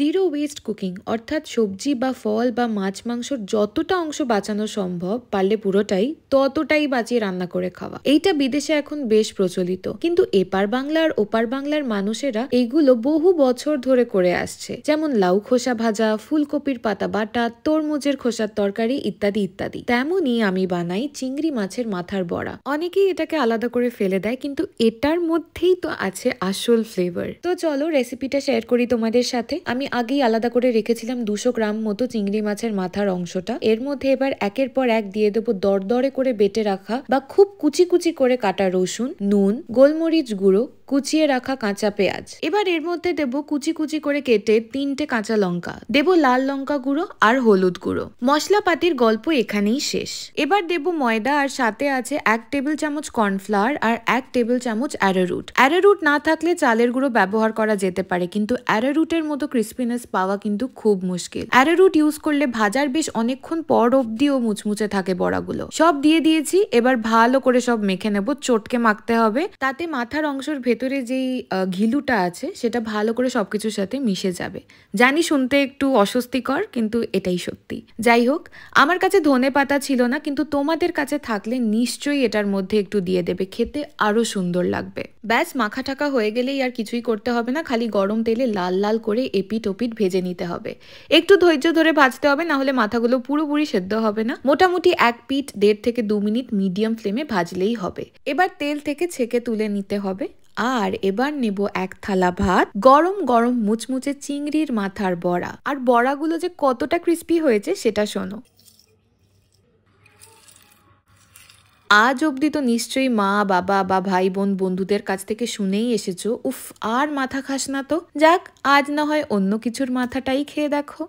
zero West cooking অর্থাৎ সবজি বা ফল বা মাছ মাংসর যতটা অংশ বাঁচানো সম্ভব পারলে পুরোটাই ততটাই বাঁচিয়ে রান্না করে খাওয়া এইটা বিদেশে এখন বেশ প্রচলিত কিন্তু এপার বাংলা আর ওপার বাংলার মানুষেরা এইগুলো বহু বছর ধরে করে আসছে যেমন লাউ খোসা ভাজা ফুলকপির পাতা বাটা তরমুজের খোসার তরকারি ইত্যাদি ইত্যাদি তেমনই আমি বানাই চিংড়ি মাছের মাথার বড়া অনেকেই এটাকে আলাদা করে ফেলে দেয় কিন্তু এটার মধ্যেই তো আছে আসল ফ্লেভার তো চলো রেসিপিটা শেয়ার করি তোমাদের সাথে আমি আগেই আলাদা করে রেখেছিলাম দুশো গ্রাম মতো চিংড়ি মাছের মাথার অংশটা এর মধ্যে এবার একের পর এক দিয়ে দেবো দরদরে করে বেটে রাখা বা খুব কুচি কুচি করে কাটা রসুন নুন গোলমরিচ গুঁড়ো কুচিয়ে রাখা কাঁচা পেঁয়াজ এবার এর মধ্যে দেব কুচি কুচি করে কেটে তিনটে কাঁচা লঙ্কা দেব লাল লঙ্কা গুঁড়ো আর হলুদ গুঁড়ো মশলাপাতির গল্প এখানেই শেষ এবার দেব ময়দা আর সাথে আছে এক টেবিল চামচ কর্নফ্লাওয়ার আর এক টেবিল চামচ অ্যারারুট অ্যারারুট না থাকলে চালের গুঁড়ো ব্যবহার করা যেতে পারে কিন্তু অ্যারারুটের মতো ক্রিসপিনেস পাওয়া কিন্তু খুব মুশকিল অ্যারারুট ইউজ করলে ভাজার বেশ অনেকক্ষণ পর অব্দিও মুচমুচে থাকে বড়াগুলো সব দিয়ে দিয়েছি এবার ভালো করে সব মেখে নেব চটকে মাখতে হবে তাতে মাথার অংশের ভেতর ভেতরে যেই ঘিলুটা আছে সেটা ভালো করে সব কিছুর সাথে মিশে যাবে জানি শুনতে একটু অস্বস্তিকর কিন্তু এটাই সত্যি যাই হোক আমার কাছে ধনে পাতা ছিল না কিন্তু তোমাদের কাছে থাকলে নিশ্চয়ই এটার মধ্যে একটু দিয়ে দেবে খেতে আরও সুন্দর লাগবে ব্যাস মাখা ঠাকা হয়ে গেলেই আর কিছুই করতে হবে না খালি গরম তেলে লাল লাল করে এপিট ওপিট ভেজে নিতে হবে একটু ধৈর্য ধরে ভাজতে হবে না হলে মাথাগুলো পুরোপুরি সেদ্ধ হবে না মোটামুটি এক পিট দেড় থেকে দু মিনিট মিডিয়াম ফ্লেমে ভাজলেই হবে এবার তেল থেকে ছেঁকে তুলে নিতে হবে আর এবার নেব এক থালা ভাত গরম গরম মুচমুচে চিংড়ির মাথার বড়া আর বড়াগুলো যে কতটা ক্রিস্পি হয়েছে সেটা শোনো আজ অবধি তো নিশ্চয়ই মা বাবা বা ভাই বোন বন্ধুদের কাছ থেকে শুনেই এসেছো উফ আর মাথা খাস না তো যাক আজ না হয় অন্য কিছুর মাথাটাই খেয়ে দেখো